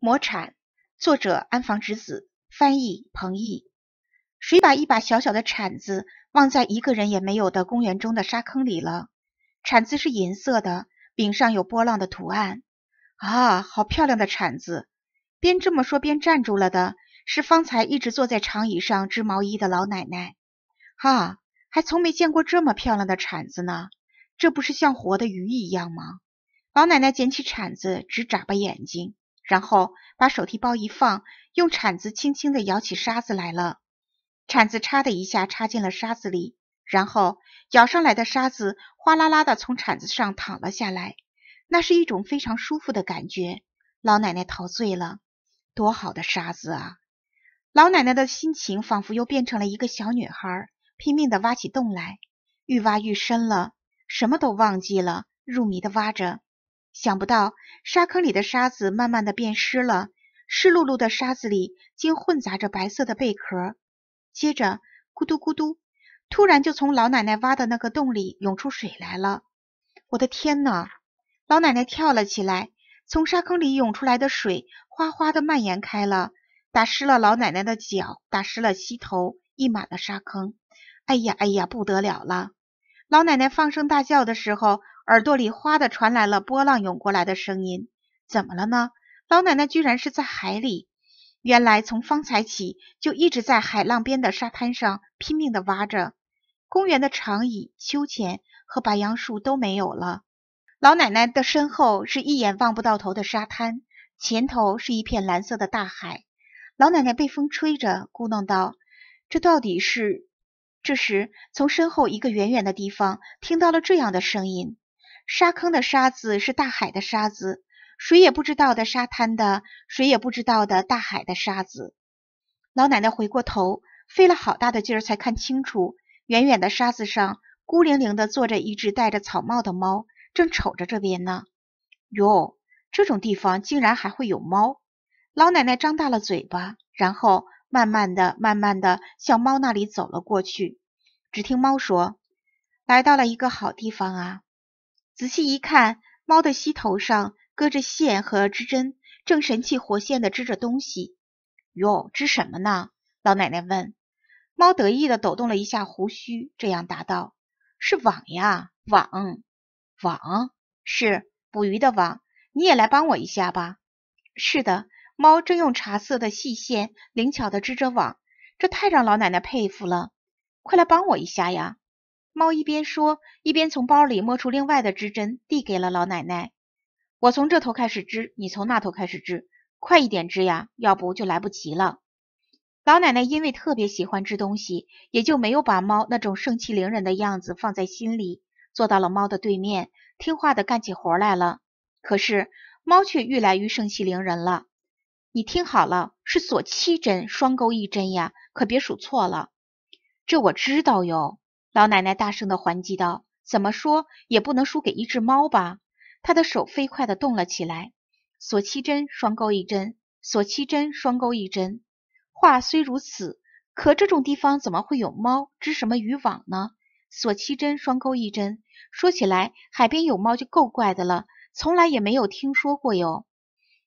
魔铲，作者安房直子，翻译彭懿。谁把一把小小的铲子忘在一个人也没有的公园中的沙坑里了？铲子是银色的，柄上有波浪的图案。啊，好漂亮的铲子！边这么说边站住了的是方才一直坐在长椅上织毛衣的老奶奶。哈，还从没见过这么漂亮的铲子呢！这不是像活的鱼一样吗？老奶奶捡起铲子，直眨巴眼睛。然后把手提包一放，用铲子轻轻地舀起沙子来了。铲子嚓的一下插进了沙子里，然后舀上来的沙子哗啦啦的从铲子上淌了下来。那是一种非常舒服的感觉，老奶奶陶醉了。多好的沙子啊！老奶奶的心情仿佛又变成了一个小女孩，拼命地挖起洞来，愈挖愈深了，什么都忘记了，入迷地挖着。想不到沙坑里的沙子慢慢的变湿了，湿漉漉的沙子里竟混杂着白色的贝壳。接着咕嘟咕嘟，突然就从老奶奶挖的那个洞里涌出水来了。我的天哪！老奶奶跳了起来，从沙坑里涌出来的水哗哗的蔓延开了，打湿了老奶奶的脚，打湿了膝头，溢满了沙坑。哎呀哎呀，不得了了！老奶奶放声大叫的时候。耳朵里哗的传来了波浪涌过来的声音，怎么了呢？老奶奶居然是在海里。原来从方才起就一直在海浪边的沙滩上拼命地挖着。公园的长椅、秋千和白杨树都没有了。老奶奶的身后是一眼望不到头的沙滩，前头是一片蓝色的大海。老奶奶被风吹着，咕哝道：“这到底是……”这时，从身后一个远远的地方听到了这样的声音。沙坑的沙子是大海的沙子，谁也不知道的沙滩的，谁也不知道的大海的沙子。老奶奶回过头，费了好大的劲儿才看清楚，远远的沙子上孤零零的坐着一只戴着草帽的猫，正瞅着这边呢。哟，这种地方竟然还会有猫！老奶奶张大了嘴巴，然后慢慢的、慢慢的向猫那里走了过去。只听猫说：“来到了一个好地方啊。”仔细一看，猫的膝头上搁着线和织针，正神气活现地织着东西。哟，织什么呢？老奶奶问。猫得意地抖动了一下胡须，这样答道：“是网呀，网，网是捕鱼的网。你也来帮我一下吧。”是的，猫正用茶色的细线灵巧地织着网，这太让老奶奶佩服了。快来帮我一下呀！猫一边说，一边从包里摸出另外的织针，递给了老奶奶。我从这头开始织，你从那头开始织，快一点织呀，要不就来不及了。老奶奶因为特别喜欢织东西，也就没有把猫那种盛气凌人的样子放在心里，坐到了猫的对面，听话的干起活来了。可是猫却愈来愈盛气凌人了。你听好了，是锁七针，双钩一针呀，可别数错了。这我知道哟。老奶奶大声的还击道：“怎么说也不能输给一只猫吧！”她的手飞快的动了起来，锁七针双钩一针，锁七针双钩一针。话虽如此，可这种地方怎么会有猫织什么渔网呢？锁七针双钩一针。说起来，海边有猫就够怪的了，从来也没有听说过哟。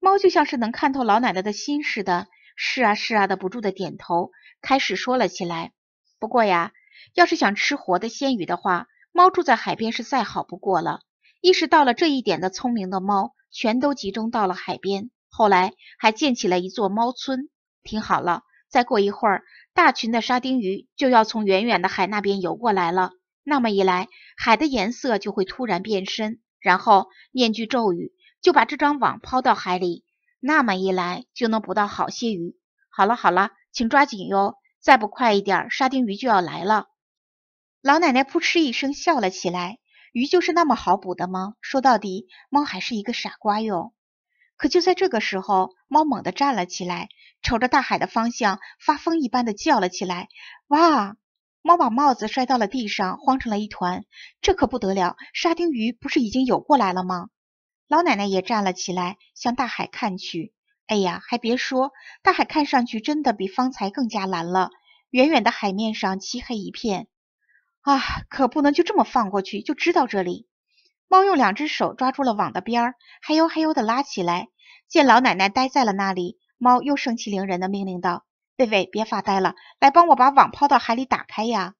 猫就像是能看透老奶奶的心似的，是啊是啊的不住的点头，开始说了起来。不过呀。要是想吃活的鲜鱼的话，猫住在海边是再好不过了。意识到了这一点的聪明的猫，全都集中到了海边。后来还建起了一座猫村。听好了，再过一会儿，大群的沙丁鱼就要从远远的海那边游过来了。那么一来，海的颜色就会突然变深。然后念句咒语，就把这张网抛到海里。那么一来，就能捕到好些鱼。好了好了，请抓紧哟。再不快一点，沙丁鱼就要来了。老奶奶扑哧一声笑了起来：“鱼就是那么好捕的吗？说到底，猫还是一个傻瓜哟。”可就在这个时候，猫猛地站了起来，瞅着大海的方向，发疯一般的叫了起来：“哇！”猫把帽子摔到了地上，慌成了一团。这可不得了，沙丁鱼不是已经游过来了吗？老奶奶也站了起来，向大海看去。哎呀，还别说，大海看上去真的比方才更加蓝了。远远的海面上漆黑一片，啊，可不能就这么放过去，就知道这里。猫用两只手抓住了网的边儿，嘿呦嘿呦的拉起来。见老奶奶呆在了那里，猫又盛气凌人的命令道：“贝贝，别发呆了，来帮我把网抛到海里打开呀！”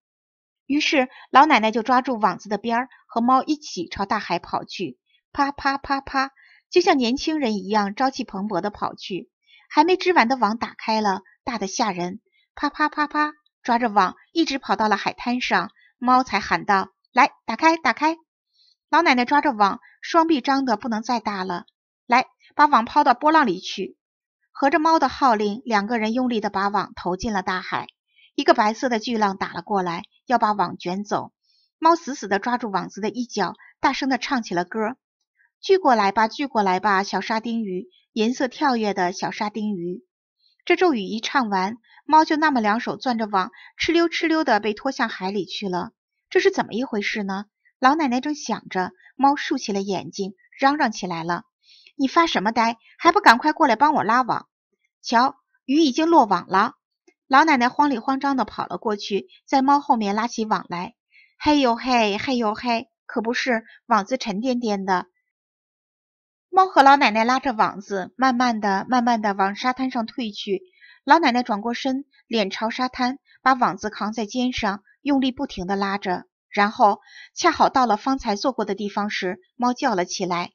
于是老奶奶就抓住网子的边儿，和猫一起朝大海跑去。啪啪啪啪。就像年轻人一样朝气蓬勃地跑去，还没织完的网打开了，大的吓人。啪啪啪啪，抓着网一直跑到了海滩上，猫才喊道：“来，打开，打开！”老奶奶抓着网，双臂张得不能再大了。来，把网抛到波浪里去。合着猫的号令，两个人用力地把网投进了大海。一个白色的巨浪打了过来，要把网卷走。猫死死地抓住网子的一角，大声地唱起了歌。聚过来吧，聚过来吧，小沙丁鱼，银色跳跃的小沙丁鱼。这咒语一唱完，猫就那么两手攥着网，哧溜哧溜的被拖向海里去了。这是怎么一回事呢？老奶奶正想着，猫竖起了眼睛，嚷嚷起来了：“你发什么呆？还不赶快过来帮我拉网？瞧，鱼已经落网了。”老奶奶慌里慌张的跑了过去，在猫后面拉起网来。嘿呦嘿，嘿呦嘿，可不是，网子沉甸甸的。猫和老奶奶拉着网子，慢慢的、慢慢的往沙滩上退去。老奶奶转过身，脸朝沙滩，把网子扛在肩上，用力不停的拉着。然后恰好到了方才坐过的地方时，猫叫了起来：“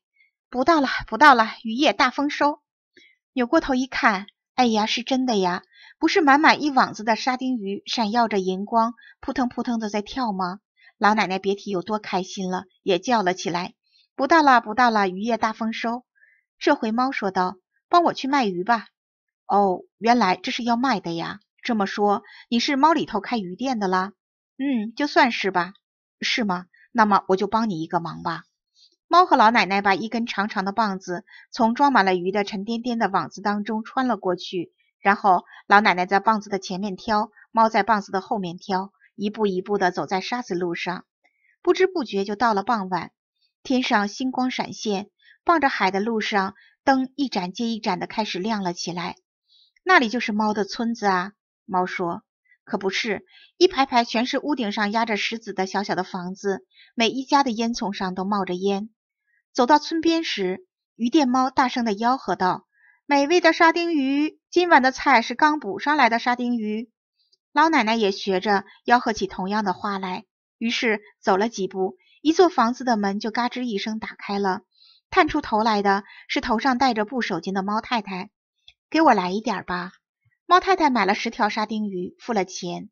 不到了，不到了，渔业大丰收！”扭过头一看，哎呀，是真的呀！不是满满一网子的沙丁鱼，闪耀着银光，扑腾扑腾的在跳吗？老奶奶别提有多开心了，也叫了起来。不到了，不到了，渔业大丰收。这回猫说道：“帮我去卖鱼吧。”哦，原来这是要卖的呀。这么说，你是猫里头开鱼店的啦？嗯，就算是吧。是吗？那么我就帮你一个忙吧。猫和老奶奶把一根长长的棒子从装满了鱼的沉甸甸的网子当中穿了过去，然后老奶奶在棒子的前面挑，猫在棒子的后面挑，一步一步的走在沙子路上，不知不觉就到了傍晚。天上星光闪现，傍着海的路上，灯一盏接一盏的开始亮了起来。那里就是猫的村子啊！猫说：“可不是，一排排全是屋顶上压着石子的小小的房子，每一家的烟囱上都冒着烟。”走到村边时，鱼店猫大声的吆喝道：“美味的沙丁鱼，今晚的菜是刚捕上来的沙丁鱼。”老奶奶也学着吆喝起同样的话来。于是走了几步。一座房子的门就嘎吱一声打开了，探出头来的是头上戴着布手巾的猫太太。给我来一点吧。猫太太买了十条沙丁鱼，付了钱。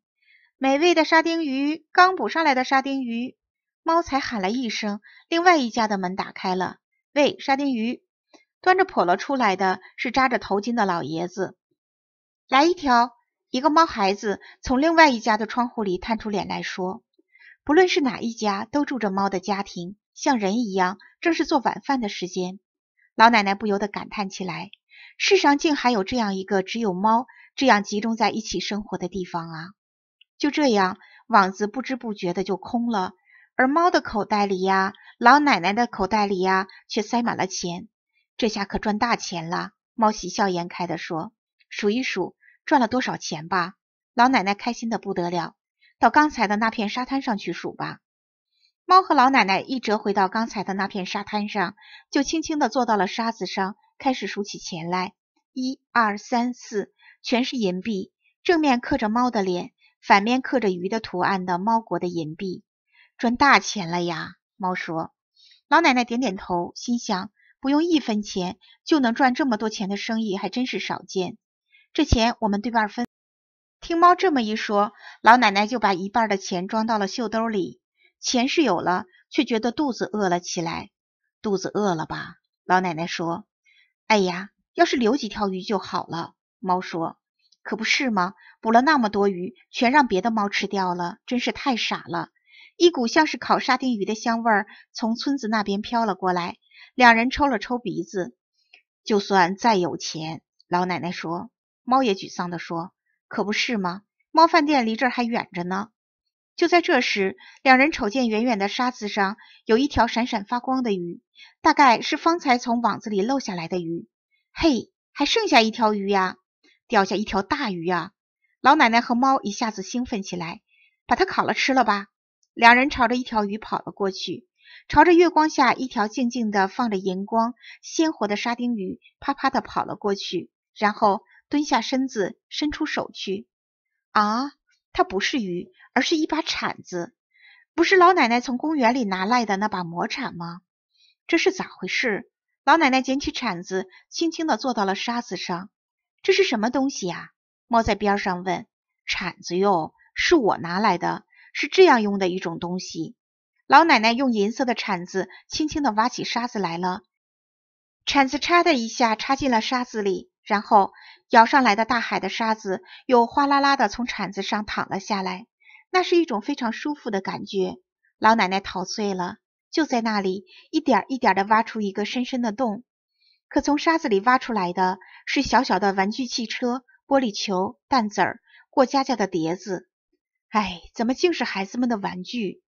美味的沙丁鱼，刚捕上来的沙丁鱼。猫才喊了一声，另外一家的门打开了。喂，沙丁鱼。端着笸箩出来的是扎着头巾的老爷子。来一条。一个猫孩子从另外一家的窗户里探出脸来说。不论是哪一家都住着猫的家庭，像人一样，正是做晚饭的时间。老奶奶不由得感叹起来：世上竟还有这样一个只有猫这样集中在一起生活的地方啊！就这样，网子不知不觉的就空了，而猫的口袋里呀，老奶奶的口袋里呀，却塞满了钱。这下可赚大钱了！猫喜笑颜开的说：“数一数，赚了多少钱吧？”老奶奶开心的不得了。到刚才的那片沙滩上去数吧。猫和老奶奶一折回到刚才的那片沙滩上，就轻轻地坐到了沙子上，开始数起钱来。一二三四，全是银币，正面刻着猫的脸，反面刻着鱼的图案的猫国的银币。赚大钱了呀！猫说。老奶奶点点头，心想，不用一分钱就能赚这么多钱的生意还真是少见。这钱我们对半分。听猫这么一说，老奶奶就把一半的钱装到了袖兜里。钱是有了，却觉得肚子饿了起来。肚子饿了吧？老奶奶说。哎呀，要是留几条鱼就好了。猫说。可不是吗？捕了那么多鱼，全让别的猫吃掉了，真是太傻了。一股像是烤沙丁鱼的香味从村子那边飘了过来，两人抽了抽鼻子。就算再有钱，老奶奶说。猫也沮丧地说。可不是吗？猫饭店离这儿还远着呢。就在这时，两人瞅见远远的沙子上有一条闪闪发光的鱼，大概是方才从网子里漏下来的鱼。嘿，还剩下一条鱼呀！钓下一条大鱼啊！老奶奶和猫一下子兴奋起来，把它烤了吃了吧。两人朝着一条鱼跑了过去，朝着月光下一条静静的放着银光、鲜活的沙丁鱼，啪啪的跑了过去，然后。蹲下身子，伸出手去。啊，它不是鱼，而是一把铲子，不是老奶奶从公园里拿来的那把魔铲吗？这是咋回事？老奶奶捡起铲子，轻轻的坐到了沙子上。这是什么东西呀？猫在边上问。铲子哟，是我拿来的，是这样用的一种东西。老奶奶用银色的铲子轻轻的挖起沙子来了。铲子嚓的一下插进了沙子里。然后，舀上来的大海的沙子又哗啦啦的从铲子上淌了下来，那是一种非常舒服的感觉。老奶奶陶醉了，就在那里一点一点的挖出一个深深的洞。可从沙子里挖出来的是小小的玩具汽车、玻璃球、蛋子儿、过家家的碟子。哎，怎么竟是孩子们的玩具？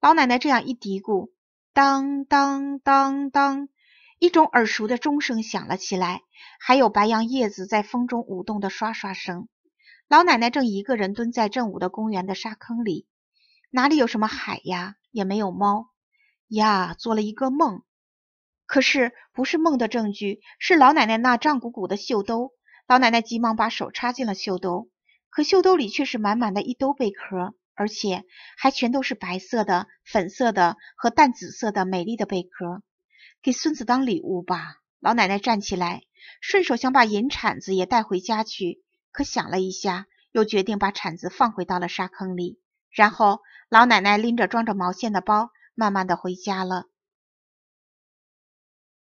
老奶奶这样一嘀咕，当当当当。一种耳熟的钟声响了起来，还有白杨叶子在风中舞动的刷刷声。老奶奶正一个人蹲在正午的公园的沙坑里，哪里有什么海呀，也没有猫呀。做了一个梦，可是不是梦的证据是老奶奶那胀鼓鼓的袖兜。老奶奶急忙把手插进了袖兜，可袖兜里却是满满的一兜贝壳，而且还全都是白色的、粉色的和淡紫色的美丽的贝壳。给孙子当礼物吧。老奶奶站起来，顺手想把银铲子也带回家去，可想了一下，又决定把铲子放回到了沙坑里。然后，老奶奶拎着装着毛线的包，慢慢的回家了。